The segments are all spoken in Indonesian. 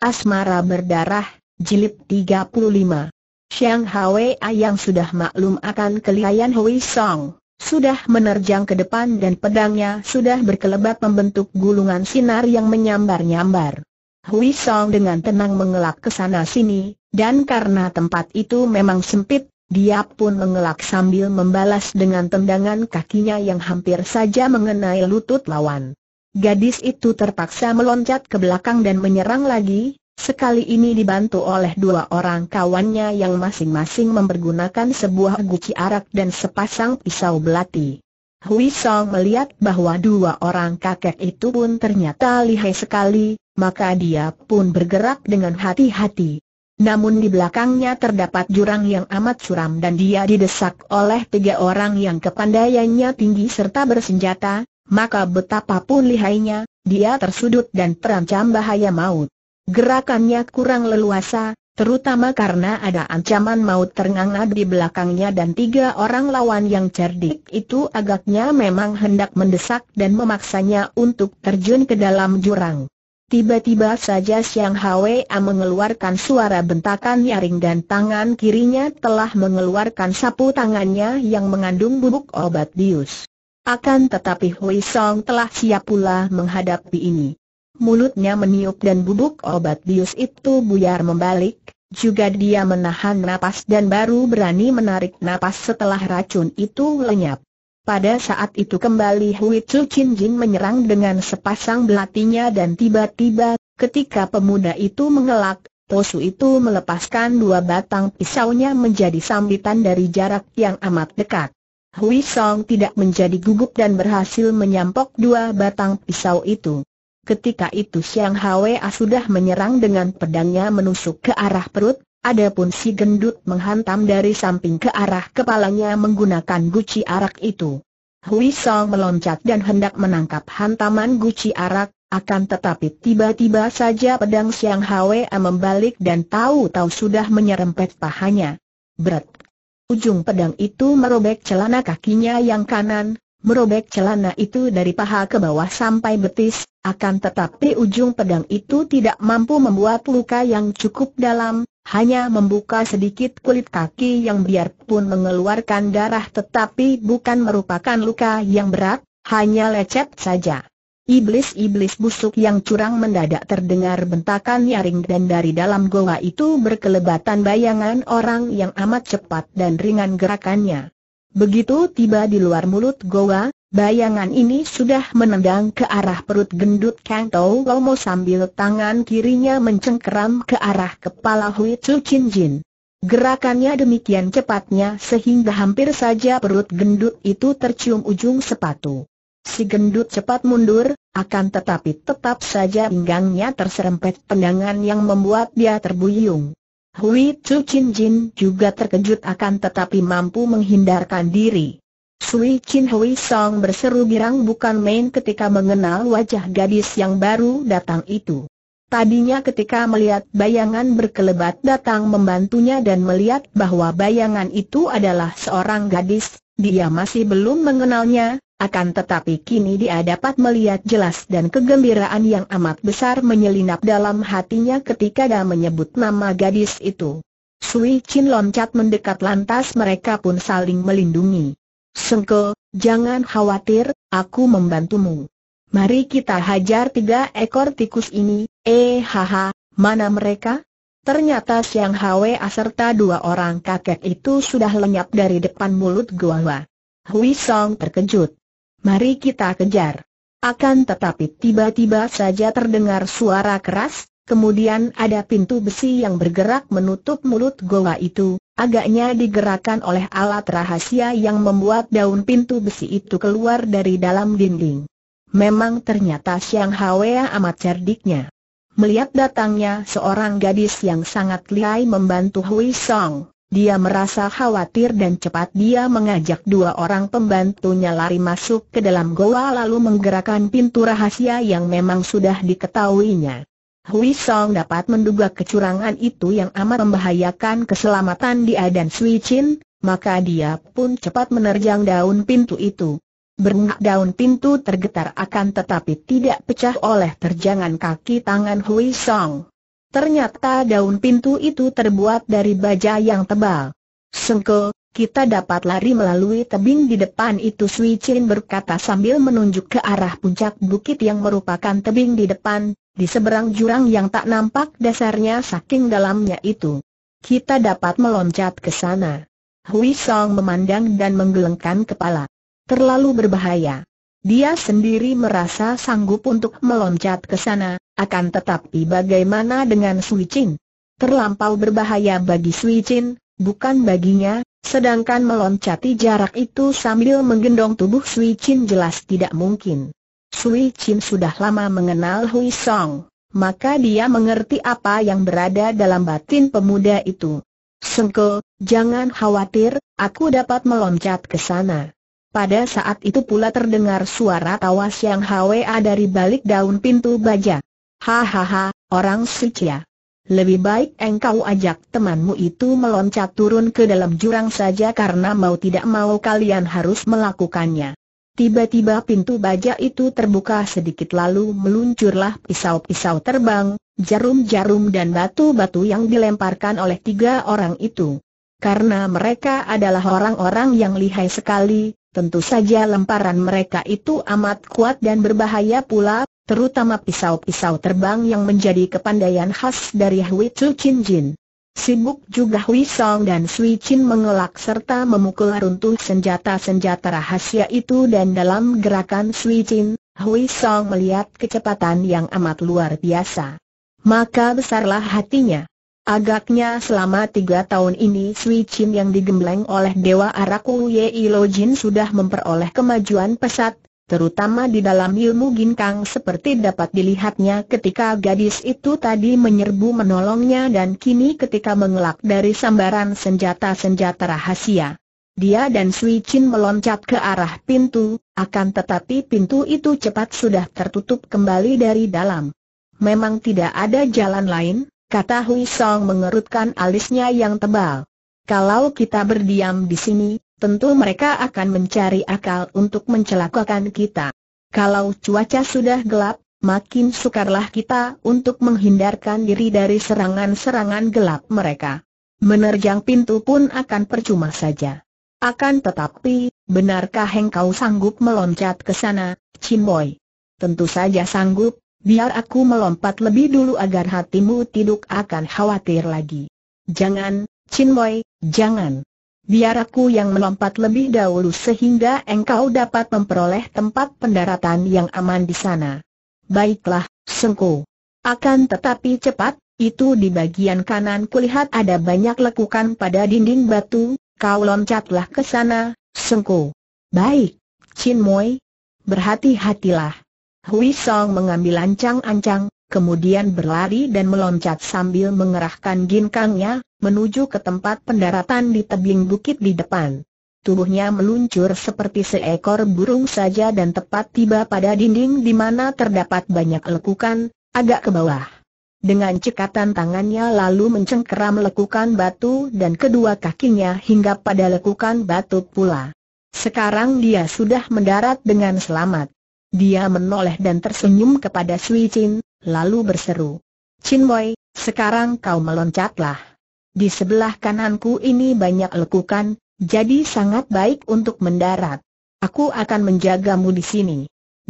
Asmara Berdarah, Jilid 35. Xiang Hwei yang sudah maklum akan kelihayan Hui Song, sudah menerjang ke depan dan pedangnya sudah berkelebat membentuk gulungan sinar yang menyambar-nyambar. Hui Song dengan tenang mengelak ke sana sini, dan karena tempat itu memang sempit, dia pun mengelak sambil membalas dengan tendangan kakinya yang hampir saja mengenai lutut lawan. Gadis itu terpaksa meloncat ke belakang dan menyerang lagi, sekali ini dibantu oleh dua orang kawannya yang masing-masing mempergunakan sebuah guci arak dan sepasang pisau belati. Hui Song melihat bahwa dua orang kakek itu pun ternyata lihai sekali, maka dia pun bergerak dengan hati-hati. Namun di belakangnya terdapat jurang yang amat suram dan dia didesak oleh tiga orang yang kepandaiannya tinggi serta bersenjata, maka betapapun lihainya, dia tersudut dan terancam bahaya maut. Gerakannya kurang leluasa, terutama karena ada ancaman maut ternganga di belakangnya dan tiga orang lawan yang cerdik itu agaknya memang hendak mendesak dan memaksanya untuk terjun ke dalam jurang. Tiba-tiba saja Siang Hwa mengeluarkan suara bentakan nyaring dan tangan kirinya telah mengeluarkan sapu tangannya yang mengandung bubuk obat bius. Akan tetapi Hui Song telah siap pula menghadapi ini. Mulutnya meniup dan bubuk obat bius itu buyar membalik, juga dia menahan napas dan baru berani menarik napas setelah racun itu lenyap. Pada saat itu kembali Hui Chu Chin Jin menyerang dengan sepasang belatinya dan tiba-tiba, ketika pemuda itu mengelak, Tosu itu melepaskan dua batang pisaunya menjadi sambitan dari jarak yang amat dekat. Hui Song tidak menjadi gugup dan berhasil menyampok dua batang pisau itu. Ketika itu Siang Hwa sudah menyerang dengan pedangnya menusuk ke arah perut, adapun si gendut menghantam dari samping ke arah kepalanya menggunakan guci arak itu. Hui Song meloncat dan hendak menangkap hantaman guci arak, akan tetapi tiba-tiba saja pedang Siang Hwa membalik dan tahu-tahu sudah menyerempet pahanya. Berat Ujung pedang itu merobek celana kakinya yang kanan, merobek celana itu dari paha ke bawah sampai betis, akan tetapi ujung pedang itu tidak mampu membuat luka yang cukup dalam, hanya membuka sedikit kulit kaki yang biarpun mengeluarkan darah tetapi bukan merupakan luka yang berat, hanya lecet saja. Iblis-iblis busuk yang curang mendadak terdengar bentakan nyaring dan dari dalam goa itu berkelebatan bayangan orang yang amat cepat dan ringan gerakannya. Begitu tiba di luar mulut goa, Bayangan ini sudah menendang ke arah perut gendut Kang Tau Lomo sambil tangan kirinya mencengkeram ke arah kepala Hui Tzu Chin Jin. Gerakannya demikian cepatnya sehingga hampir saja perut gendut itu tercium ujung sepatu. Si gendut cepat mundur, akan tetapi tetap saja pinggangnya terserempet pendangan yang membuat dia terbuyung. Hui Chu Chin Jin juga terkejut akan tetapi mampu menghindarkan diri. Sui Chin Hui Song berseru girang bukan main ketika mengenal wajah gadis yang baru datang itu. Tadinya ketika melihat bayangan berkelebat datang membantunya dan melihat bahwa bayangan itu adalah seorang gadis, dia masih belum mengenalnya, akan tetapi kini dia dapat melihat jelas dan kegembiraan yang amat besar menyelinap dalam hatinya ketika dia menyebut nama gadis itu. Sui Chin loncat mendekat lantas mereka pun saling melindungi. Sengke, jangan khawatir, aku membantumu. Mari kita hajar tiga ekor tikus ini, eh haha, mana mereka? Ternyata Siang Hwe aserta dua orang kakek itu sudah lenyap dari depan mulut Gua Hui Song terkejut. Mari kita kejar. Akan tetapi tiba-tiba saja terdengar suara keras, kemudian ada pintu besi yang bergerak menutup mulut goa itu, agaknya digerakkan oleh alat rahasia yang membuat daun pintu besi itu keluar dari dalam dinding. Memang ternyata Siang Hawea amat cerdiknya. Melihat datangnya seorang gadis yang sangat lihai membantu Hui Song, dia merasa khawatir dan cepat dia mengajak dua orang pembantunya lari masuk ke dalam goa lalu menggerakkan pintu rahasia yang memang sudah diketahuinya. Hui Song dapat menduga kecurangan itu yang amat membahayakan keselamatan dia dan Sui Chin, maka dia pun cepat menerjang daun pintu itu. Berengak daun pintu tergetar akan tetapi tidak pecah oleh terjangan kaki tangan Hui Song. Ternyata daun pintu itu terbuat dari baja yang tebal. Sengke, kita dapat lari melalui tebing di depan itu Sui Chin berkata sambil menunjuk ke arah puncak bukit yang merupakan tebing di depan, di seberang jurang yang tak nampak dasarnya saking dalamnya itu. Kita dapat meloncat ke sana. Hui Song memandang dan menggelengkan kepala. Terlalu berbahaya. Dia sendiri merasa sanggup untuk meloncat ke sana, akan tetapi bagaimana dengan Sui Chin? Terlampau berbahaya bagi Sui Chin, bukan baginya, sedangkan meloncati jarak itu sambil menggendong tubuh Sui Chin jelas tidak mungkin. Sui Chin sudah lama mengenal Hui Song, maka dia mengerti apa yang berada dalam batin pemuda itu. Sengko, jangan khawatir, aku dapat meloncat ke sana. Pada saat itu pula terdengar suara tawas yang HWA dari balik daun pintu baja. Hahaha, orang suci ya. Lebih baik engkau ajak temanmu itu meloncat turun ke dalam jurang saja karena mau tidak mau kalian harus melakukannya. Tiba-tiba pintu baja itu terbuka sedikit lalu meluncurlah pisau-pisau terbang, jarum-jarum dan batu-batu yang dilemparkan oleh tiga orang itu. Karena mereka adalah orang-orang yang lihai sekali, tentu saja lemparan mereka itu amat kuat dan berbahaya pula, terutama pisau-pisau terbang yang menjadi kepandaian khas dari Hui Chu Chin Jin. Sibuk juga Hui Song dan Sui Chin mengelak serta memukul runtuh senjata-senjata rahasia itu dan dalam gerakan Sui Chin, Hui Song melihat kecepatan yang amat luar biasa. Maka besarlah hatinya. Agaknya selama tiga tahun ini Sui Chin yang digembleng oleh Dewa Araku Yei Lo Jin sudah memperoleh kemajuan pesat, terutama di dalam ilmu ginkang seperti dapat dilihatnya ketika gadis itu tadi menyerbu menolongnya dan kini ketika mengelak dari sambaran senjata-senjata rahasia. Dia dan Sui Chin meloncat ke arah pintu, akan tetapi pintu itu cepat sudah tertutup kembali dari dalam. Memang tidak ada jalan lain, kata Hui Song mengerutkan alisnya yang tebal. Kalau kita berdiam di sini, tentu mereka akan mencari akal untuk mencelakakan kita. Kalau cuaca sudah gelap, makin sukarlah kita untuk menghindarkan diri dari serangan-serangan gelap mereka. Menerjang pintu pun akan percuma saja. Akan tetapi, benarkah engkau sanggup meloncat ke sana, Chin Boy? Tentu saja sanggup, biar aku melompat lebih dulu agar hatimu tidak akan khawatir lagi. Jangan, Chin Boy, jangan biar aku yang melompat lebih dahulu sehingga engkau dapat memperoleh tempat pendaratan yang aman di sana. Baiklah, Sengko. Akan tetapi cepat, itu di bagian kanan kulihat ada banyak lekukan pada dinding batu, kau loncatlah ke sana, Sengko. Baik, Chin Moi. Berhati-hatilah. Hui Song mengambil ancang-ancang, kemudian berlari dan meloncat sambil mengerahkan ginkangnya, menuju ke tempat pendaratan di tebing bukit di depan. Tubuhnya meluncur seperti seekor burung saja dan tepat tiba pada dinding di mana terdapat banyak lekukan, agak ke bawah. Dengan cekatan tangannya lalu mencengkeram lekukan batu dan kedua kakinya hingga pada lekukan batu pula. Sekarang dia sudah mendarat dengan selamat. Dia menoleh dan tersenyum kepada Sui Chin, lalu berseru. Chin Boy, sekarang kau meloncatlah. Di sebelah kananku ini banyak lekukan, jadi sangat baik untuk mendarat. Aku akan menjagamu di sini.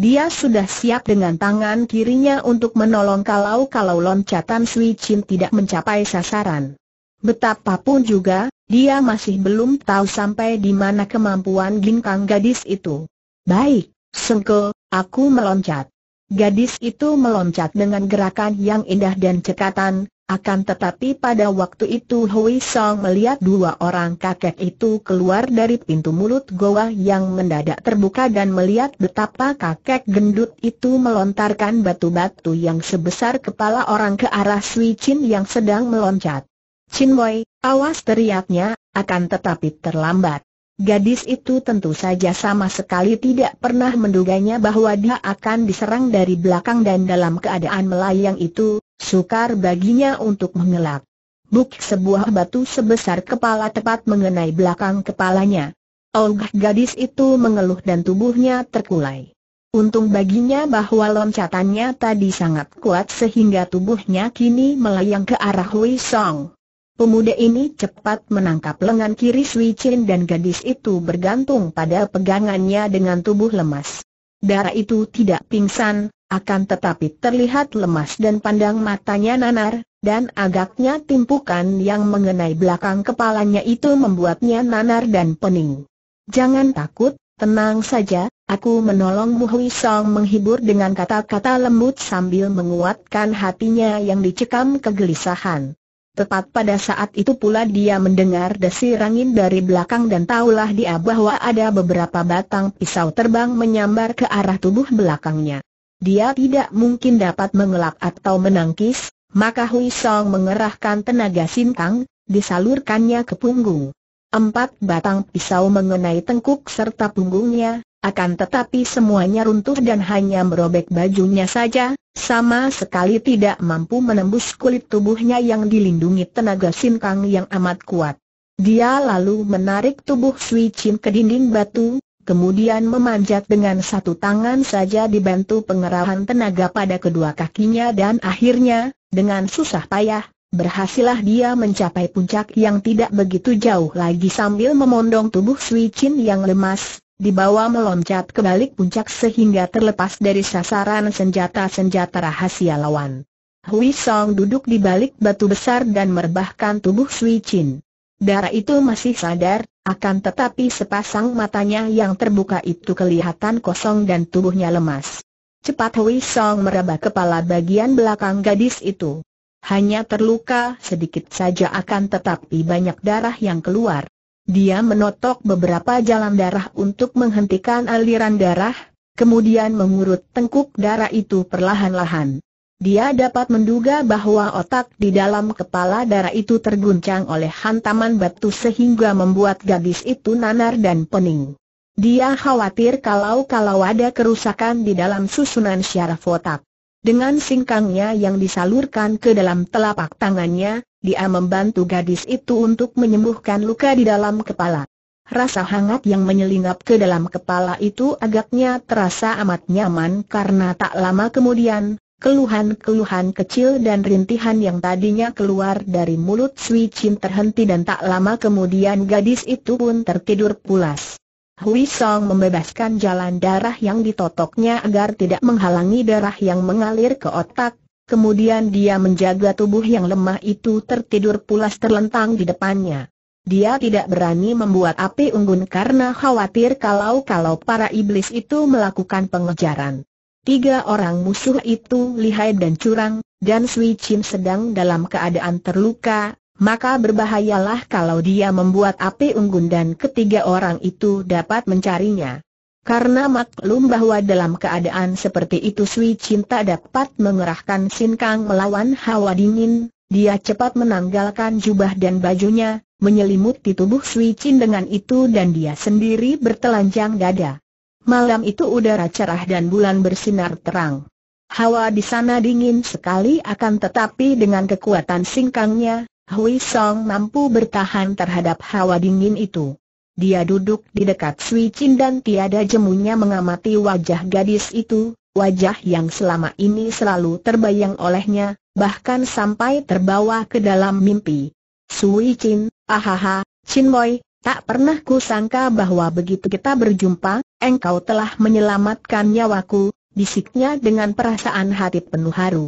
Dia sudah siap dengan tangan kirinya untuk menolong kalau-kalau loncatan Sui Chin tidak mencapai sasaran. Betapapun juga, dia masih belum tahu sampai di mana kemampuan ginkang gadis itu. Baik, Sengke, aku meloncat. Gadis itu meloncat dengan gerakan yang indah dan cekatan, akan tetapi pada waktu itu Hui Song melihat dua orang kakek itu keluar dari pintu mulut goa yang mendadak terbuka dan melihat betapa kakek gendut itu melontarkan batu-batu yang sebesar kepala orang ke arah Sui Chin yang sedang meloncat. Chin Wei, awas teriaknya, akan tetapi terlambat. Gadis itu tentu saja sama sekali tidak pernah menduganya bahwa dia akan diserang dari belakang dan dalam keadaan melayang itu, sukar baginya untuk mengelak. Buk sebuah batu sebesar kepala tepat mengenai belakang kepalanya. Olgah gadis itu mengeluh dan tubuhnya terkulai. Untung baginya bahwa loncatannya tadi sangat kuat sehingga tubuhnya kini melayang ke arah Hui Song. Pemuda ini cepat menangkap lengan kiri Sui Chin dan gadis itu bergantung pada pegangannya dengan tubuh lemas. Darah itu tidak pingsan, akan tetapi terlihat lemas dan pandang matanya nanar, dan agaknya timpukan yang mengenai belakang kepalanya itu membuatnya nanar dan pening. Jangan takut, tenang saja, aku menolong Bu Hui Song menghibur dengan kata-kata lembut sambil menguatkan hatinya yang dicekam kegelisahan. Tepat pada saat itu pula dia mendengar desir angin dari belakang dan tahulah dia bahwa ada beberapa batang pisau terbang menyambar ke arah tubuh belakangnya. Dia tidak mungkin dapat mengelak atau menangkis, maka Hui Song mengerahkan tenaga sintang, disalurkannya ke punggung. Empat batang pisau mengenai tengkuk serta punggungnya, akan tetapi semuanya runtuh dan hanya merobek bajunya saja, sama sekali tidak mampu menembus kulit tubuhnya yang dilindungi tenaga sinkang yang amat kuat. Dia lalu menarik tubuh Sui Chin ke dinding batu, kemudian memanjat dengan satu tangan saja dibantu pengerahan tenaga pada kedua kakinya dan akhirnya, dengan susah payah, berhasillah dia mencapai puncak yang tidak begitu jauh lagi sambil memondong tubuh Sui Chin yang lemas, dibawa meloncat ke balik puncak sehingga terlepas dari sasaran senjata-senjata rahasia lawan. Hui Song duduk di balik batu besar dan merebahkan tubuh Sui Chin. Darah itu masih sadar, akan tetapi sepasang matanya yang terbuka itu kelihatan kosong dan tubuhnya lemas. Cepat Hui Song meraba kepala bagian belakang gadis itu. Hanya terluka sedikit saja akan tetapi banyak darah yang keluar. Dia menotok beberapa jalan darah untuk menghentikan aliran darah, kemudian mengurut tengkuk darah itu perlahan-lahan. Dia dapat menduga bahwa otak di dalam kepala darah itu terguncang oleh hantaman batu sehingga membuat gadis itu nanar dan pening. Dia khawatir kalau-kalau ada kerusakan di dalam susunan syaraf otak. Dengan singkangnya yang disalurkan ke dalam telapak tangannya, dia membantu gadis itu untuk menyembuhkan luka di dalam kepala. Rasa hangat yang menyelinap ke dalam kepala itu agaknya terasa amat nyaman karena tak lama kemudian, keluhan-keluhan kecil dan rintihan yang tadinya keluar dari mulut Sui Chin terhenti dan tak lama kemudian gadis itu pun tertidur pulas. Hui Song membebaskan jalan darah yang ditotoknya agar tidak menghalangi darah yang mengalir ke otak, kemudian dia menjaga tubuh yang lemah itu tertidur pulas terlentang di depannya. Dia tidak berani membuat api unggun karena khawatir kalau-kalau para iblis itu melakukan pengejaran. Tiga orang musuh itu lihai dan curang, dan Sui Chin sedang dalam keadaan terluka, maka berbahayalah kalau dia membuat api unggun dan ketiga orang itu dapat mencarinya. Karena maklum bahwa dalam keadaan seperti itu Sui Cinta dapat mengerahkan Sin Kang melawan hawa dingin, dia cepat menanggalkan jubah dan bajunya, menyelimuti tubuh Sui Chin dengan itu dan dia sendiri bertelanjang dada. Malam itu udara cerah dan bulan bersinar terang. Hawa di sana dingin sekali akan tetapi dengan kekuatan singkangnya, Hui Song mampu bertahan terhadap hawa dingin itu. Dia duduk di dekat Sui Chin dan tiada jemunya mengamati wajah gadis itu, wajah yang selama ini selalu terbayang olehnya, bahkan sampai terbawa ke dalam mimpi. Sui Chin, ahaha, Chin Boy, tak pernah kusangka bahwa begitu kita berjumpa, engkau telah menyelamatkan nyawaku, bisiknya dengan perasaan hati penuh haru.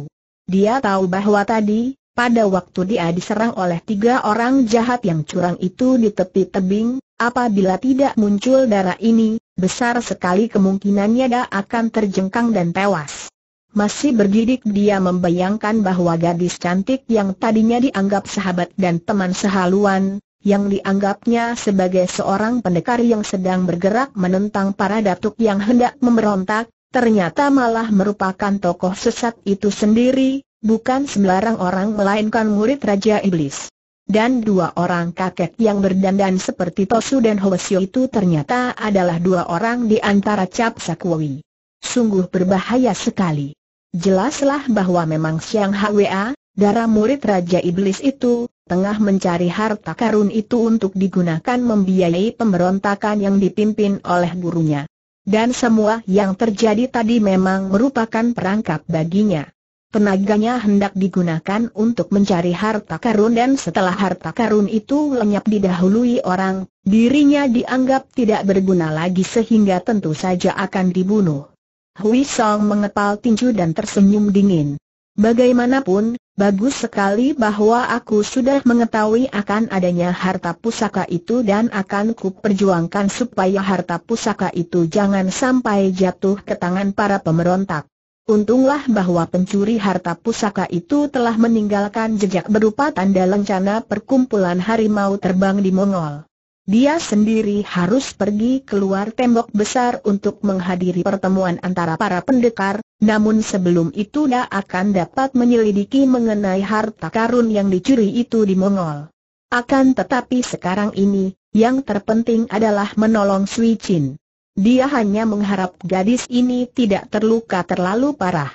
Dia tahu bahwa tadi, pada waktu dia diserang oleh tiga orang jahat yang curang itu di tepi tebing, apabila tidak muncul darah ini, besar sekali kemungkinannya dia akan terjengkang dan tewas. Masih berdidik dia membayangkan bahwa gadis cantik yang tadinya dianggap sahabat dan teman sehaluan, yang dianggapnya sebagai seorang pendekar yang sedang bergerak menentang para datuk yang hendak memberontak, ternyata malah merupakan tokoh sesat itu sendiri, bukan sembarang orang melainkan murid Raja Iblis. Dan dua orang kakek yang berdandan seperti Tosu dan Hoesyo itu ternyata adalah dua orang di antara Cap Sakwawi. Sungguh berbahaya sekali. Jelaslah bahwa memang Siang Hwa, darah murid Raja Iblis itu, tengah mencari harta karun itu untuk digunakan membiayai pemberontakan yang dipimpin oleh gurunya. Dan semua yang terjadi tadi memang merupakan perangkap baginya. Tenaganya hendak digunakan untuk mencari harta karun dan setelah harta karun itu lenyap didahului orang, dirinya dianggap tidak berguna lagi sehingga tentu saja akan dibunuh. Hui Song mengepal tinju dan tersenyum dingin. Bagaimanapun, bagus sekali bahwa aku sudah mengetahui akan adanya harta pusaka itu dan akan kuperjuangkan supaya harta pusaka itu jangan sampai jatuh ke tangan para pemberontak. Untunglah bahwa pencuri harta pusaka itu telah meninggalkan jejak berupa tanda lencana perkumpulan harimau terbang di Mongol. Dia sendiri harus pergi keluar tembok besar untuk menghadiri pertemuan antara para pendekar, namun sebelum itu dia akan dapat menyelidiki mengenai harta karun yang dicuri itu di Mongol. Akan tetapi sekarang ini, yang terpenting adalah menolong Sui Chin. Dia hanya mengharap gadis ini tidak terluka terlalu parah.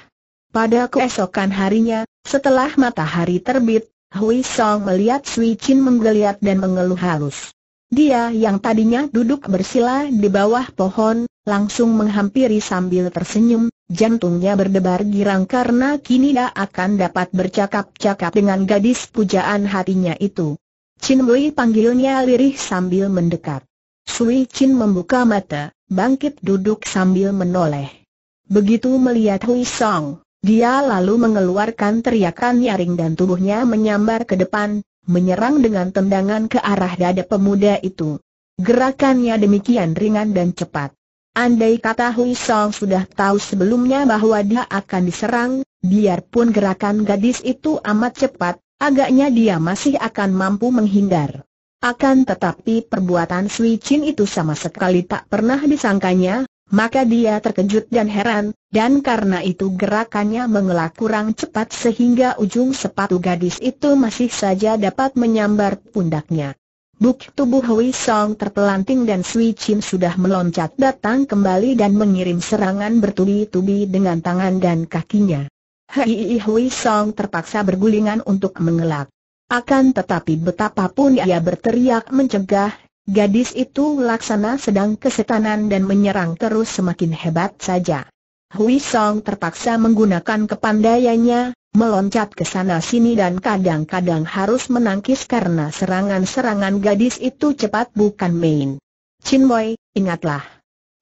Pada keesokan harinya, setelah matahari terbit, Hui Song melihat Sui Chin menggeliat dan mengeluh halus. Dia yang tadinya duduk bersila di bawah pohon, langsung menghampiri sambil tersenyum, jantungnya berdebar girang karena kini dia akan dapat bercakap-cakap dengan gadis pujaan hatinya itu. Chin Wei panggilnya lirih sambil mendekat. Sui Chin membuka mata, bangkit duduk sambil menoleh. Begitu melihat Hui Song, dia lalu mengeluarkan teriakan nyaring dan tubuhnya menyambar ke depan, menyerang dengan tendangan ke arah dada pemuda itu. Gerakannya demikian ringan dan cepat. Andai kata Hui Song sudah tahu sebelumnya bahwa dia akan diserang, biarpun gerakan gadis itu amat cepat, agaknya dia masih akan mampu menghindar. Akan tetapi perbuatan Sui Chin itu sama sekali tak pernah disangkanya, maka dia terkejut dan heran, dan karena itu gerakannya mengelak kurang cepat sehingga ujung sepatu gadis itu masih saja dapat menyambar pundaknya. Buk tubuh Hui Song terpelanting dan Sui Chin sudah meloncat datang kembali dan mengirim serangan bertubi-tubi dengan tangan dan kakinya. Hei Hui Song terpaksa bergulingan untuk mengelak. Akan tetapi betapapun ia berteriak mencegah, gadis itu laksana sedang kesetanan dan menyerang terus semakin hebat saja. Hui Song terpaksa menggunakan kepandaiannya, meloncat ke sana sini dan kadang-kadang harus menangkis karena serangan-serangan gadis itu cepat bukan main. Chin Moi, ingatlah.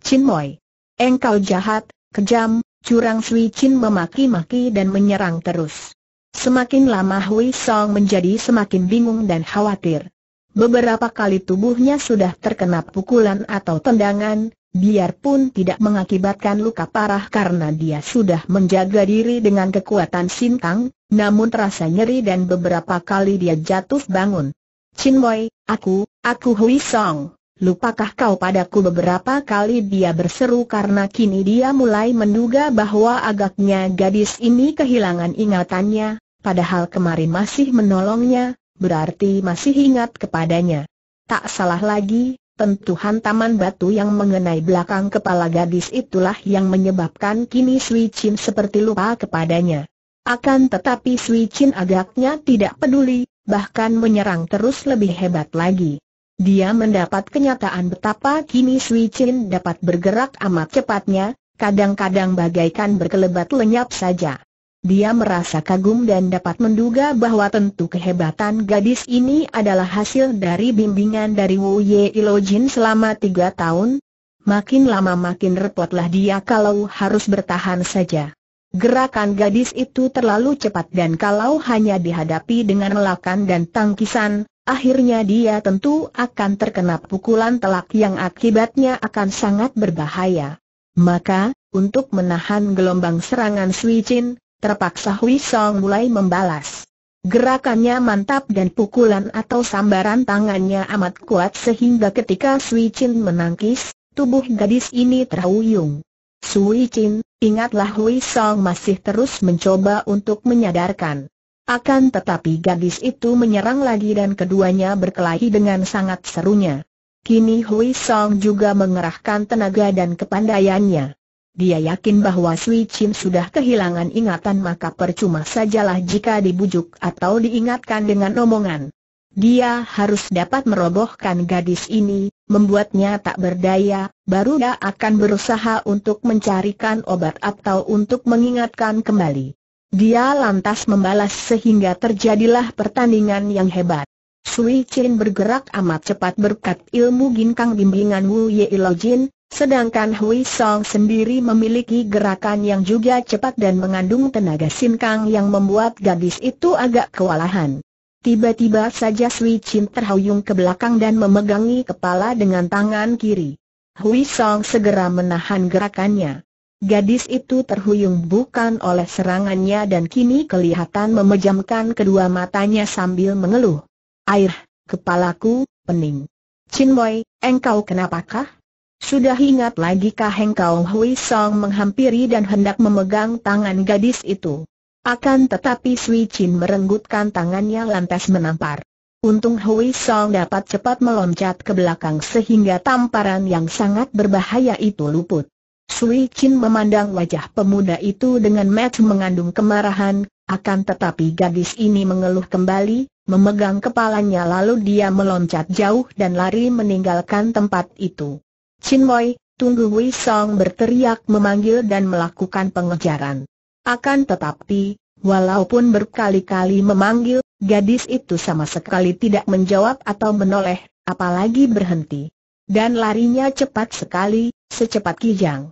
Chin Moi, engkau jahat, kejam, curang Sui Chin memaki-maki dan menyerang terus. Semakin lama Hui Song menjadi semakin bingung dan khawatir. Beberapa kali tubuhnya sudah terkena pukulan atau tendangan, biarpun tidak mengakibatkan luka parah karena dia sudah menjaga diri dengan kekuatan sintang, namun terasa nyeri dan beberapa kali dia jatuh bangun. Chin Boy, aku, aku Hui Song. Lupakah kau padaku beberapa kali dia berseru karena kini dia mulai menduga bahwa agaknya gadis ini kehilangan ingatannya, padahal kemarin masih menolongnya, berarti masih ingat kepadanya. Tak salah lagi, tentu hantaman batu yang mengenai belakang kepala gadis itulah yang menyebabkan kini Sui Chin seperti lupa kepadanya. Akan tetapi Sui Chin agaknya tidak peduli, bahkan menyerang terus lebih hebat lagi. Dia mendapat kenyataan betapa kini Sui Chin dapat bergerak amat cepatnya, kadang-kadang bagaikan berkelebat lenyap saja. Dia merasa kagum dan dapat menduga bahwa tentu kehebatan gadis ini adalah hasil dari bimbingan dari Wu Ye Ilojin selama tiga tahun. Makin lama makin repotlah dia kalau harus bertahan saja. Gerakan gadis itu terlalu cepat dan kalau hanya dihadapi dengan lakan dan tangkisan, akhirnya dia tentu akan terkena pukulan telak yang akibatnya akan sangat berbahaya. Maka, untuk menahan gelombang serangan Sui Chin, terpaksa Hui Song mulai membalas. Gerakannya mantap dan pukulan atau sambaran tangannya amat kuat sehingga ketika Sui Chin menangkis, tubuh gadis ini terhuyung. Sui Chin, ingatlah Hui Song masih terus mencoba untuk menyadarkan. Akan tetapi gadis itu menyerang lagi dan keduanya berkelahi dengan sangat serunya. Kini Hui Song juga mengerahkan tenaga dan kepandaiannya. Dia yakin bahwa Sui Chim sudah kehilangan ingatan maka percuma sajalah jika dibujuk atau diingatkan dengan omongan. Dia harus dapat merobohkan gadis ini, membuatnya tak berdaya, baru dia akan berusaha untuk mencarikan obat atau untuk mengingatkan kembali. Dia lantas membalas sehingga terjadilah pertandingan yang hebat. Sui Chin bergerak amat cepat berkat ilmu ginkang bimbingan Wu Ye Lo Jin, Sedangkan Hui Song sendiri memiliki gerakan yang juga cepat dan mengandung tenaga sinkang yang membuat gadis itu agak kewalahan. Tiba-tiba saja Sui Chin terhuyung ke belakang dan memegangi kepala dengan tangan kiri. Hui Song segera menahan gerakannya. Gadis itu terhuyung bukan oleh serangannya dan kini kelihatan memejamkan kedua matanya sambil mengeluh. Air, kepalaku, pening. Chin Boy, engkau kenapakah? Sudah ingat lagi kah engkau Hui Song menghampiri dan hendak memegang tangan gadis itu? Akan tetapi Sui Chin merenggutkan tangannya lantas menampar. Untung Hui Song dapat cepat meloncat ke belakang sehingga tamparan yang sangat berbahaya itu luput. Sui Chin memandang wajah pemuda itu dengan mata mengandung kemarahan, akan tetapi gadis ini mengeluh kembali, memegang kepalanya lalu dia meloncat jauh dan lari meninggalkan tempat itu. Chin Moi, tunggu Wei Song berteriak memanggil dan melakukan pengejaran. Akan tetapi, walaupun berkali-kali memanggil, gadis itu sama sekali tidak menjawab atau menoleh, apalagi berhenti. Dan larinya cepat sekali, secepat kijang.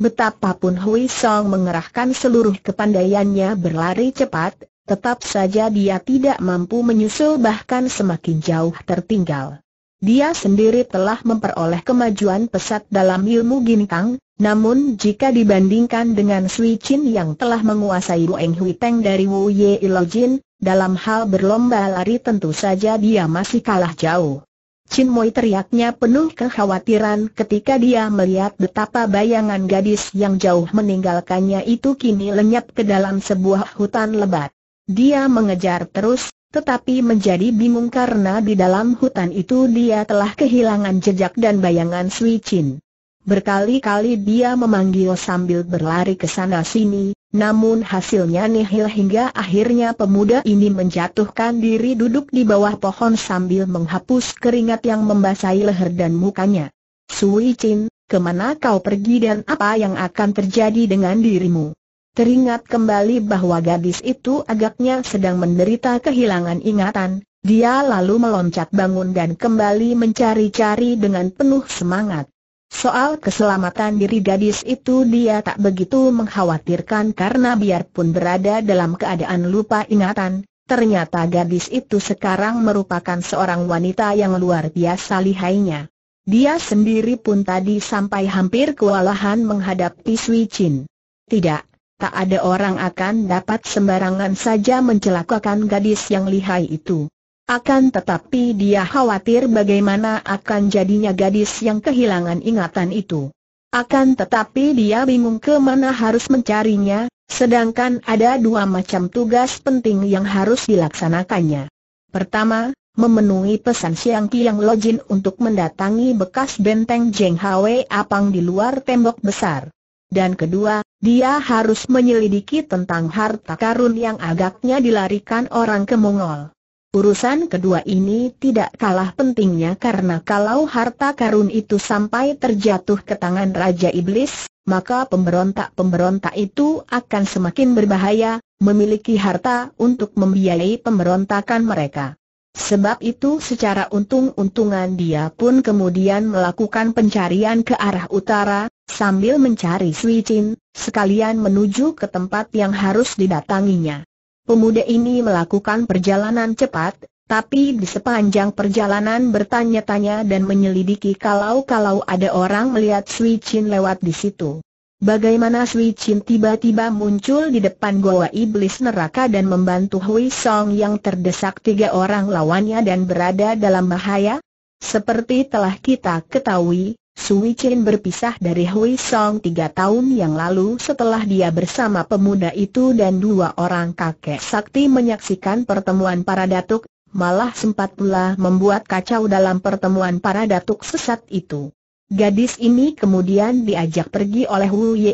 Betapapun Hui Song mengerahkan seluruh kepandaiannya berlari cepat, tetap saja dia tidak mampu menyusul bahkan semakin jauh tertinggal. Dia sendiri telah memperoleh kemajuan pesat dalam ilmu gintang, namun jika dibandingkan dengan Sui Chin yang telah menguasai Eng Hui Teng dari Wu Ye Ilo Jin, dalam hal berlomba lari tentu saja dia masih kalah jauh. Chin Moi teriaknya penuh kekhawatiran ketika dia melihat betapa bayangan gadis yang jauh meninggalkannya itu kini lenyap ke dalam sebuah hutan lebat. Dia mengejar terus, tetapi menjadi bingung karena di dalam hutan itu dia telah kehilangan jejak dan bayangan Sui Chin. Berkali-kali dia memanggil sambil berlari ke sana sini, namun hasilnya nihil hingga akhirnya pemuda ini menjatuhkan diri duduk di bawah pohon sambil menghapus keringat yang membasahi leher dan mukanya. Sui Chin, kemana kau pergi dan apa yang akan terjadi dengan dirimu? Teringat kembali bahwa gadis itu agaknya sedang menderita kehilangan ingatan, dia lalu meloncat bangun dan kembali mencari-cari dengan penuh semangat. Soal keselamatan diri gadis itu dia tak begitu mengkhawatirkan karena biarpun berada dalam keadaan lupa ingatan, ternyata gadis itu sekarang merupakan seorang wanita yang luar biasa lihainya. Dia sendiri pun tadi sampai hampir kewalahan menghadapi Sui Chin. Tidak, tak ada orang akan dapat sembarangan saja mencelakakan gadis yang lihai itu. Akan tetapi dia khawatir bagaimana akan jadinya gadis yang kehilangan ingatan itu. Akan tetapi dia bingung kemana harus mencarinya, sedangkan ada dua macam tugas penting yang harus dilaksanakannya. Pertama, memenuhi pesan Siang Kiang Lojin untuk mendatangi bekas benteng Jeng Hwe Apang di luar tembok besar. Dan kedua, dia harus menyelidiki tentang harta karun yang agaknya dilarikan orang ke Mongol. Urusan kedua ini tidak kalah pentingnya karena kalau harta karun itu sampai terjatuh ke tangan Raja Iblis, maka pemberontak-pemberontak itu akan semakin berbahaya, memiliki harta untuk membiayai pemberontakan mereka. Sebab itu secara untung-untungan dia pun kemudian melakukan pencarian ke arah utara, sambil mencari Sui Chin, sekalian menuju ke tempat yang harus didatanginya. Pemuda ini melakukan perjalanan cepat, tapi di sepanjang perjalanan bertanya-tanya dan menyelidiki kalau-kalau ada orang melihat Sui Chin lewat di situ. Bagaimana Sui Chin tiba-tiba muncul di depan goa iblis neraka dan membantu Hui Song yang terdesak tiga orang lawannya dan berada dalam bahaya? Seperti telah kita ketahui, Sui Chin berpisah dari Hui Song tiga tahun yang lalu setelah dia bersama pemuda itu dan dua orang kakek sakti menyaksikan pertemuan para datuk, malah sempat pula membuat kacau dalam pertemuan para datuk sesat itu. Gadis ini kemudian diajak pergi oleh Wu Ye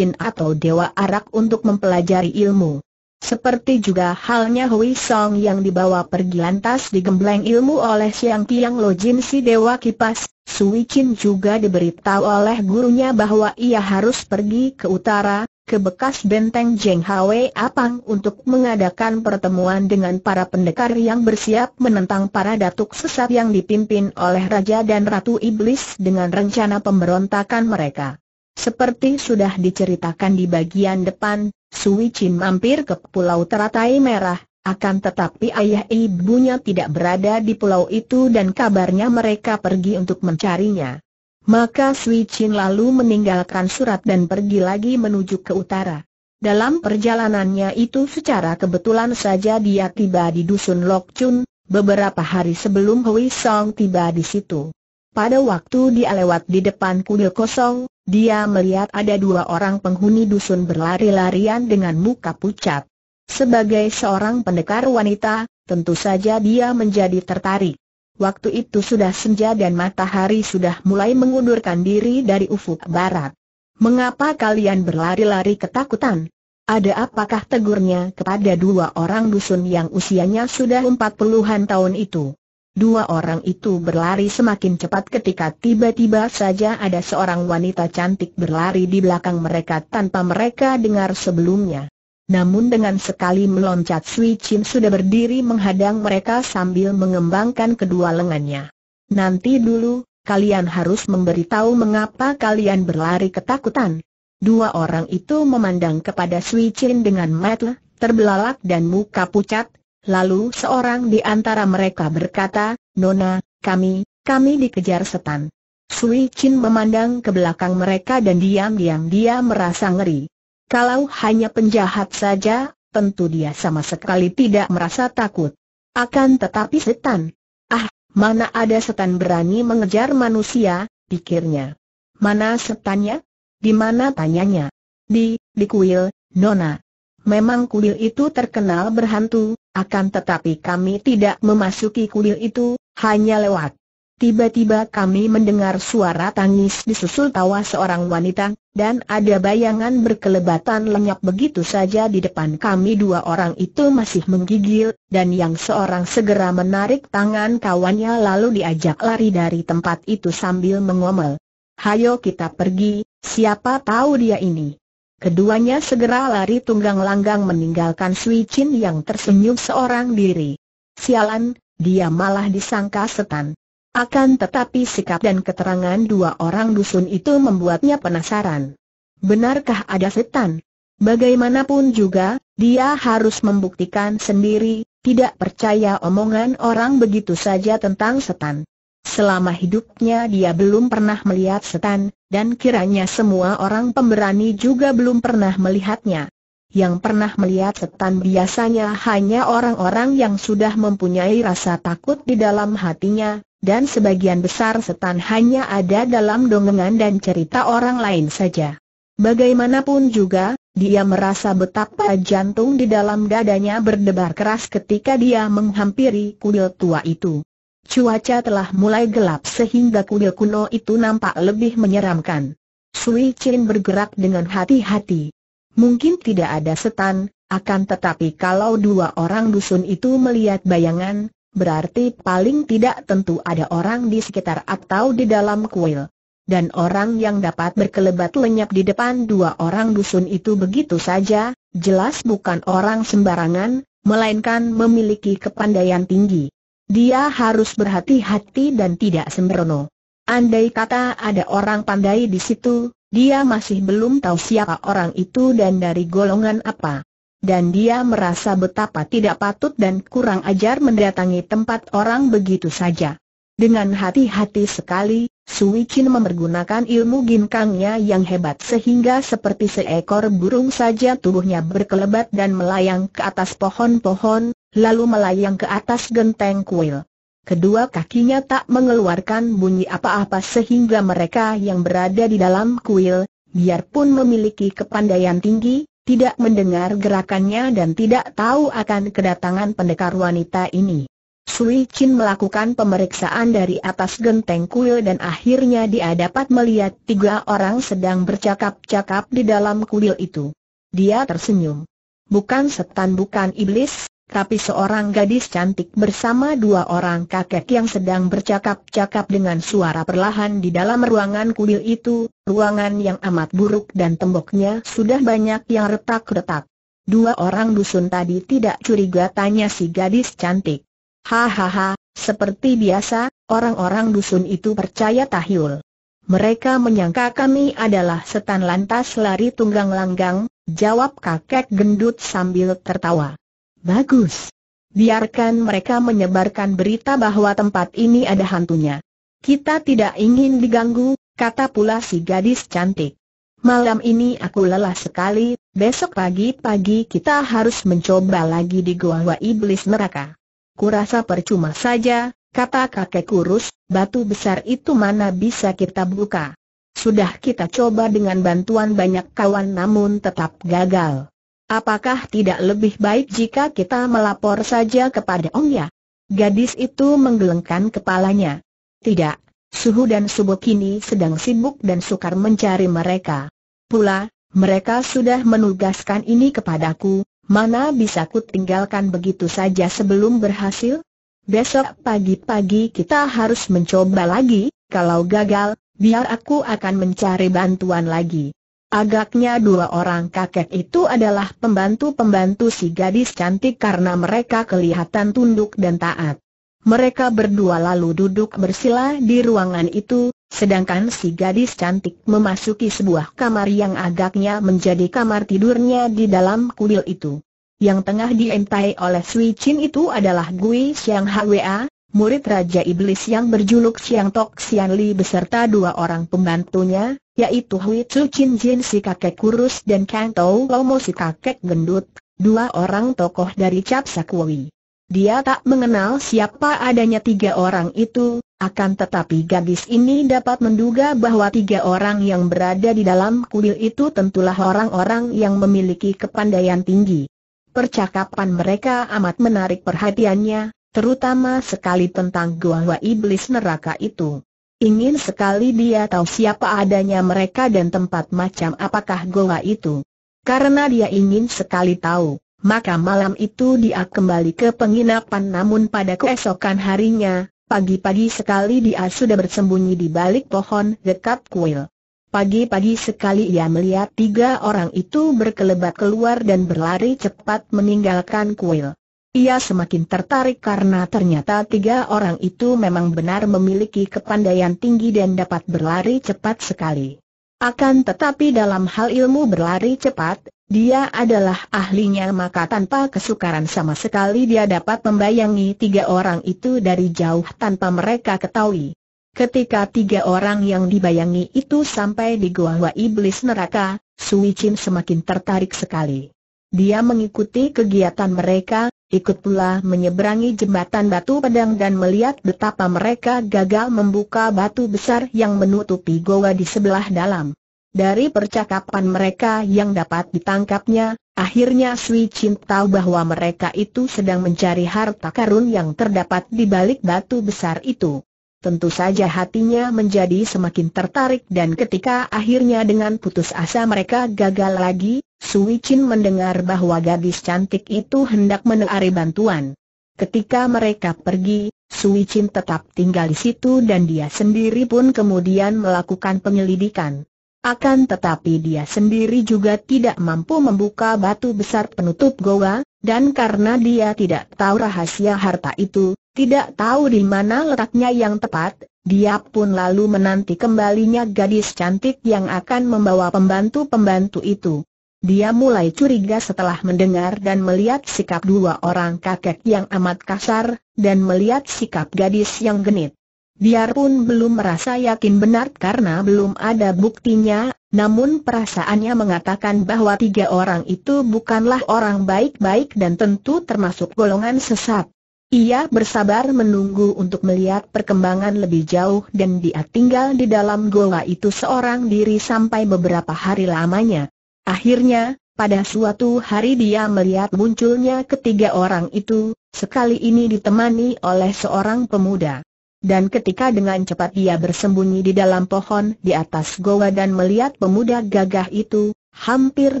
atau Dewa Arak untuk mempelajari ilmu. Seperti juga halnya Hui Song yang dibawa pergi lantas digembleng ilmu oleh Siang Tiang Lojin si Dewa Kipas, Sui Chin juga diberitahu oleh gurunya bahwa ia harus pergi ke utara, ke bekas benteng Jeng Hwe Apang untuk mengadakan pertemuan dengan para pendekar yang bersiap menentang para datuk sesat yang dipimpin oleh Raja dan Ratu Iblis dengan rencana pemberontakan mereka. Seperti sudah diceritakan di bagian depan, Sui Chin mampir ke Pulau Teratai Merah, akan tetapi ayah ibunya tidak berada di pulau itu dan kabarnya mereka pergi untuk mencarinya. Maka Sui Chin lalu meninggalkan surat dan pergi lagi menuju ke utara. Dalam perjalanannya itu secara kebetulan saja dia tiba di dusun Lok Chun, beberapa hari sebelum Hui Song tiba di situ. Pada waktu dia lewat di depan kuil kosong, dia melihat ada dua orang penghuni dusun berlari-larian dengan muka pucat. Sebagai seorang pendekar wanita, tentu saja dia menjadi tertarik. Waktu itu sudah senja dan matahari sudah mulai mengundurkan diri dari ufuk barat. Mengapa kalian berlari-lari ketakutan? Ada apakah tegurnya kepada dua orang dusun yang usianya sudah empat puluhan tahun itu? Dua orang itu berlari semakin cepat ketika tiba-tiba saja ada seorang wanita cantik berlari di belakang mereka tanpa mereka dengar sebelumnya. Namun dengan sekali meloncat Sui Chin sudah berdiri menghadang mereka sambil mengembangkan kedua lengannya. Nanti dulu, kalian harus memberitahu mengapa kalian berlari ketakutan. Dua orang itu memandang kepada Sui Chin dengan mata terbelalak dan muka pucat, lalu seorang di antara mereka berkata, Nona, kami, kami dikejar setan. Sui Chin memandang ke belakang mereka dan diam-diam dia merasa ngeri. Kalau hanya penjahat saja, tentu dia sama sekali tidak merasa takut. Akan tetapi setan. Ah, mana ada setan berani mengejar manusia, pikirnya. Mana setannya? Di mana tanyanya? Di, di kuil, Nona. Memang kuil itu terkenal berhantu, akan tetapi kami tidak memasuki kuil itu, hanya lewat. Tiba-tiba kami mendengar suara tangis disusul tawa seorang wanita, dan ada bayangan berkelebatan lenyap begitu saja di depan kami dua orang itu masih menggigil, dan yang seorang segera menarik tangan kawannya lalu diajak lari dari tempat itu sambil mengomel. Hayo kita pergi, siapa tahu dia ini. Keduanya segera lari tunggang langgang meninggalkan Sui Chin yang tersenyum seorang diri. Sialan, dia malah disangka setan. Akan tetapi sikap dan keterangan dua orang dusun itu membuatnya penasaran. Benarkah ada setan? Bagaimanapun juga, dia harus membuktikan sendiri, tidak percaya omongan orang begitu saja tentang setan. Selama hidupnya dia belum pernah melihat setan, dan kiranya semua orang pemberani juga belum pernah melihatnya. Yang pernah melihat setan biasanya hanya orang-orang yang sudah mempunyai rasa takut di dalam hatinya, dan sebagian besar setan hanya ada dalam dongengan dan cerita orang lain saja. Bagaimanapun juga, dia merasa betapa jantung di dalam dadanya berdebar keras ketika dia menghampiri kuil tua itu. Cuaca telah mulai gelap sehingga kuil kuno itu nampak lebih menyeramkan. Sui Chin bergerak dengan hati-hati. Mungkin tidak ada setan, akan tetapi kalau dua orang dusun itu melihat bayangan, Berarti paling tidak tentu ada orang di sekitar atau di dalam kuil. Dan orang yang dapat berkelebat lenyap di depan dua orang dusun itu begitu saja, jelas bukan orang sembarangan, melainkan memiliki kepandaian tinggi. Dia harus berhati-hati dan tidak sembrono. Andai kata ada orang pandai di situ, dia masih belum tahu siapa orang itu dan dari golongan apa dan dia merasa betapa tidak patut dan kurang ajar mendatangi tempat orang begitu saja. Dengan hati-hati sekali, Sui Chin mempergunakan ilmu ginkangnya yang hebat sehingga seperti seekor burung saja tubuhnya berkelebat dan melayang ke atas pohon-pohon, lalu melayang ke atas genteng kuil. Kedua kakinya tak mengeluarkan bunyi apa-apa sehingga mereka yang berada di dalam kuil, biarpun memiliki kepandaian tinggi, tidak mendengar gerakannya dan tidak tahu akan kedatangan pendekar wanita ini. Sui Chin melakukan pemeriksaan dari atas genteng kuil dan akhirnya dia dapat melihat tiga orang sedang bercakap-cakap di dalam kuil itu. Dia tersenyum. Bukan setan bukan iblis, tapi seorang gadis cantik bersama dua orang kakek yang sedang bercakap-cakap dengan suara perlahan di dalam ruangan kuil itu, ruangan yang amat buruk dan temboknya sudah banyak yang retak-retak. Dua orang dusun tadi tidak curiga tanya si gadis cantik. Hahaha, seperti biasa, orang-orang dusun itu percaya Tahyul. Mereka menyangka kami adalah setan lantas lari tunggang langgang, jawab kakek gendut sambil tertawa. Bagus. Biarkan mereka menyebarkan berita bahwa tempat ini ada hantunya. Kita tidak ingin diganggu, kata pula si gadis cantik. Malam ini aku lelah sekali, besok pagi-pagi kita harus mencoba lagi di gua gua iblis neraka. Kurasa percuma saja, kata kakek kurus, batu besar itu mana bisa kita buka. Sudah kita coba dengan bantuan banyak kawan namun tetap gagal. Apakah tidak lebih baik jika kita melapor saja kepada Ong ya? Gadis itu menggelengkan kepalanya. Tidak, Suhu dan Subo kini sedang sibuk dan sukar mencari mereka. Pula, mereka sudah menugaskan ini kepadaku, mana bisa ku tinggalkan begitu saja sebelum berhasil? Besok pagi-pagi kita harus mencoba lagi, kalau gagal, biar aku akan mencari bantuan lagi. Agaknya dua orang kakek itu adalah pembantu-pembantu si gadis cantik karena mereka kelihatan tunduk dan taat. Mereka berdua lalu duduk bersila di ruangan itu, sedangkan si gadis cantik memasuki sebuah kamar yang agaknya menjadi kamar tidurnya di dalam kuil itu. Yang tengah diintai oleh Sui Chin itu adalah Gui Xiang Hwa, murid Raja Iblis yang berjuluk Siang Tok Sian Li beserta dua orang pembantunya, yaitu Hui Tzu Chin Jin si kakek kurus dan Kang Tau Lomo si kakek gendut, dua orang tokoh dari Cap Sakwawi. Dia tak mengenal siapa adanya tiga orang itu, akan tetapi gadis ini dapat menduga bahwa tiga orang yang berada di dalam kuil itu tentulah orang-orang yang memiliki kepandaian tinggi. Percakapan mereka amat menarik perhatiannya, terutama sekali tentang gua gua iblis neraka itu. Ingin sekali dia tahu siapa adanya mereka dan tempat macam apakah gua itu. Karena dia ingin sekali tahu, maka malam itu dia kembali ke penginapan namun pada keesokan harinya, pagi-pagi sekali dia sudah bersembunyi di balik pohon dekat kuil. Pagi-pagi sekali ia melihat tiga orang itu berkelebat keluar dan berlari cepat meninggalkan kuil. Ia semakin tertarik karena ternyata tiga orang itu memang benar memiliki kepandaian tinggi dan dapat berlari cepat sekali. Akan tetapi dalam hal ilmu berlari cepat, dia adalah ahlinya maka tanpa kesukaran sama sekali dia dapat membayangi tiga orang itu dari jauh tanpa mereka ketahui. Ketika tiga orang yang dibayangi itu sampai di gua iblis neraka, Sui Chin semakin tertarik sekali. Dia mengikuti kegiatan mereka, ikut pula menyeberangi jembatan batu pedang dan melihat betapa mereka gagal membuka batu besar yang menutupi goa di sebelah dalam. Dari percakapan mereka yang dapat ditangkapnya, akhirnya Sui Chin tahu bahwa mereka itu sedang mencari harta karun yang terdapat di balik batu besar itu tentu saja hatinya menjadi semakin tertarik dan ketika akhirnya dengan putus asa mereka gagal lagi, Sui Chin mendengar bahwa gadis cantik itu hendak menarik bantuan. Ketika mereka pergi, Sui Chin tetap tinggal di situ dan dia sendiri pun kemudian melakukan penyelidikan. Akan tetapi dia sendiri juga tidak mampu membuka batu besar penutup goa, dan karena dia tidak tahu rahasia harta itu, tidak tahu di mana letaknya yang tepat, dia pun lalu menanti kembalinya gadis cantik yang akan membawa pembantu-pembantu itu. Dia mulai curiga setelah mendengar dan melihat sikap dua orang kakek yang amat kasar, dan melihat sikap gadis yang genit. Biarpun belum merasa yakin benar karena belum ada buktinya, namun perasaannya mengatakan bahwa tiga orang itu bukanlah orang baik-baik dan tentu termasuk golongan sesat. Ia bersabar menunggu untuk melihat perkembangan lebih jauh dan dia tinggal di dalam goa itu seorang diri sampai beberapa hari lamanya. Akhirnya, pada suatu hari dia melihat munculnya ketiga orang itu, sekali ini ditemani oleh seorang pemuda. Dan ketika dengan cepat dia bersembunyi di dalam pohon di atas goa dan melihat pemuda gagah itu, hampir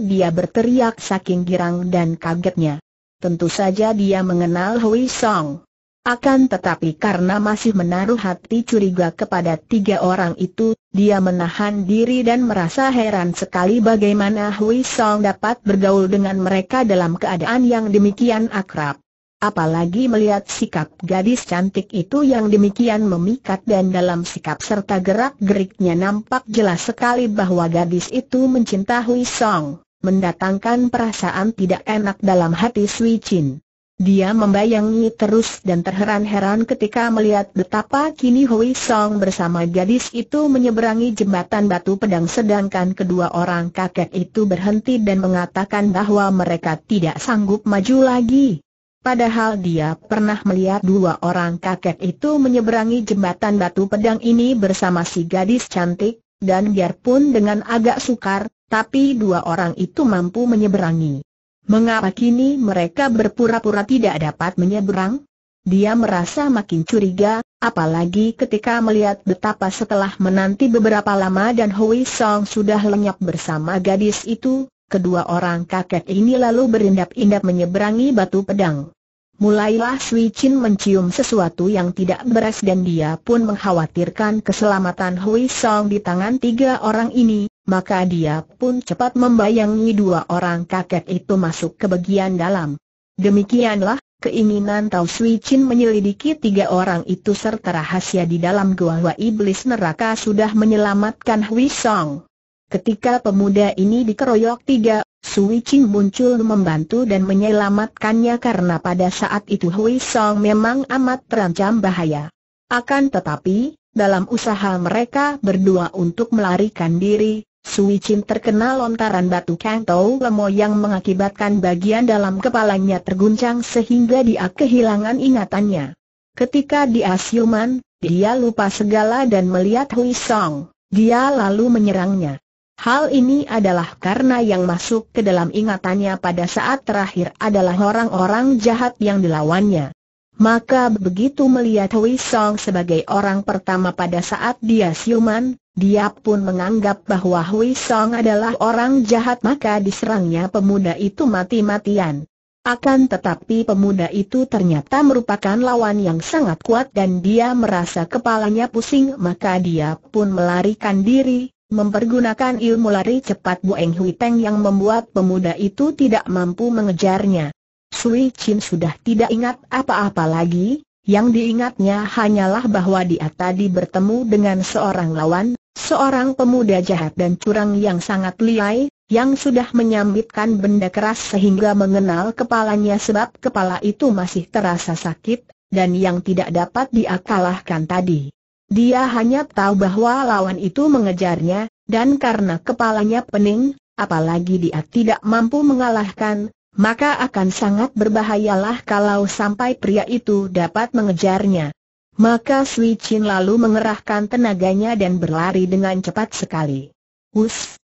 dia berteriak saking girang dan kagetnya. Tentu saja dia mengenal Hui Song. Akan tetapi karena masih menaruh hati curiga kepada tiga orang itu, dia menahan diri dan merasa heran sekali bagaimana Hui Song dapat bergaul dengan mereka dalam keadaan yang demikian akrab. Apalagi melihat sikap gadis cantik itu yang demikian memikat dan dalam sikap serta gerak-geriknya nampak jelas sekali bahwa gadis itu mencinta Hui Song mendatangkan perasaan tidak enak dalam hati Sui Chin. Dia membayangi terus dan terheran-heran ketika melihat betapa kini Hui Song bersama gadis itu menyeberangi jembatan batu pedang sedangkan kedua orang kakek itu berhenti dan mengatakan bahwa mereka tidak sanggup maju lagi. Padahal dia pernah melihat dua orang kakek itu menyeberangi jembatan batu pedang ini bersama si gadis cantik, dan biarpun dengan agak sukar, tapi dua orang itu mampu menyeberangi. Mengapa kini mereka berpura-pura tidak dapat menyeberang? Dia merasa makin curiga, apalagi ketika melihat betapa setelah menanti beberapa lama dan Hui Song sudah lenyap bersama gadis itu, kedua orang kakek ini lalu berindap-indap menyeberangi batu pedang. Mulailah Sui Chin mencium sesuatu yang tidak beres dan dia pun mengkhawatirkan keselamatan Hui Song di tangan tiga orang ini, maka dia pun cepat membayangi dua orang kakek itu masuk ke bagian dalam. Demikianlah, keinginan Tao Sui Chin menyelidiki tiga orang itu serta rahasia di dalam gua gua Iblis Neraka sudah menyelamatkan Hui Song. Ketika pemuda ini dikeroyok tiga, Sui Chin muncul membantu dan menyelamatkannya karena pada saat itu Hui Song memang amat terancam bahaya. Akan tetapi, dalam usaha mereka berdua untuk melarikan diri, Sui Chin terkena lontaran batu Kang Tau Lemo yang mengakibatkan bagian dalam kepalanya terguncang sehingga dia kehilangan ingatannya. Ketika dia siuman, dia lupa segala dan melihat Hui Song. Dia lalu menyerangnya. Hal ini adalah karena yang masuk ke dalam ingatannya pada saat terakhir adalah orang-orang jahat yang dilawannya. Maka begitu melihat Hui Song sebagai orang pertama pada saat dia siuman, dia pun menganggap bahwa Hui Song adalah orang jahat maka diserangnya pemuda itu mati-matian. Akan tetapi pemuda itu ternyata merupakan lawan yang sangat kuat dan dia merasa kepalanya pusing maka dia pun melarikan diri, mempergunakan ilmu lari cepat bu Eng Hui Teng yang membuat pemuda itu tidak mampu mengejarnya. Sui Chin sudah tidak ingat apa-apa lagi, yang diingatnya hanyalah bahwa dia tadi bertemu dengan seorang lawan, seorang pemuda jahat dan curang yang sangat liai, yang sudah menyambitkan benda keras sehingga mengenal kepalanya sebab kepala itu masih terasa sakit, dan yang tidak dapat dia kalahkan tadi. Dia hanya tahu bahwa lawan itu mengejarnya, dan karena kepalanya pening, apalagi dia tidak mampu mengalahkan, maka akan sangat berbahayalah kalau sampai pria itu dapat mengejarnya. Maka Sui Chin lalu mengerahkan tenaganya dan berlari dengan cepat sekali. Wuss!